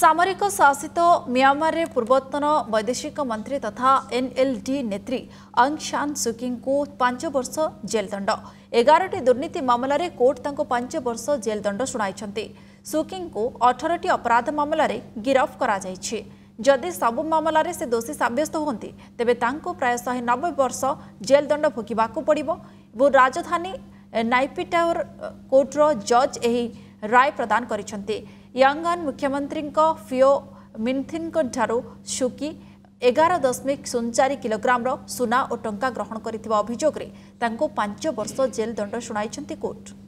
सामरिक शासित म्यांमारे पूर्वतन वैदेशिक मन्त्री तथा एनएलडी नेत्री नेती अङसान् को पाँच वर्ष जेल दण्ड एघार दुर्नीति कोर्ट तांको पाँच वर्ष जेल् दण्ड शुणाइन्छ सुकिङको अठरटी अपराध ममरफ गरिदि सब से दोषी सब्यस्त तांको प्राय शहे नब्बे वर्ष जेल् दुःण पडिबो पर्व राजधानी नाइपिटर कोर्टर जज यही राय प्रदान गरिन्छ ୟଙ୍ଗନ୍ ମୁଖ୍ୟମନ୍ତ୍ରୀଙ୍କ ଫିଓ ମିନ୍ଥିନ୍ଙ୍କଠାରୁ ସୁକି ଏଗାର ଦଶମିକ ଶୂନ ଚାରି କିଲୋଗ୍ରାମର ସୁନା ଓ ଟଙ୍କା ଗ୍ରହଣ କରିଥିବା ଅଭିଯୋଗରେ ତାଙ୍କୁ ପାଞ୍ଚ ବର୍ଷ ଜେଲ୍ ଦଣ୍ଡ ଶୁଣାଇଛନ୍ତି କୋର୍ଟ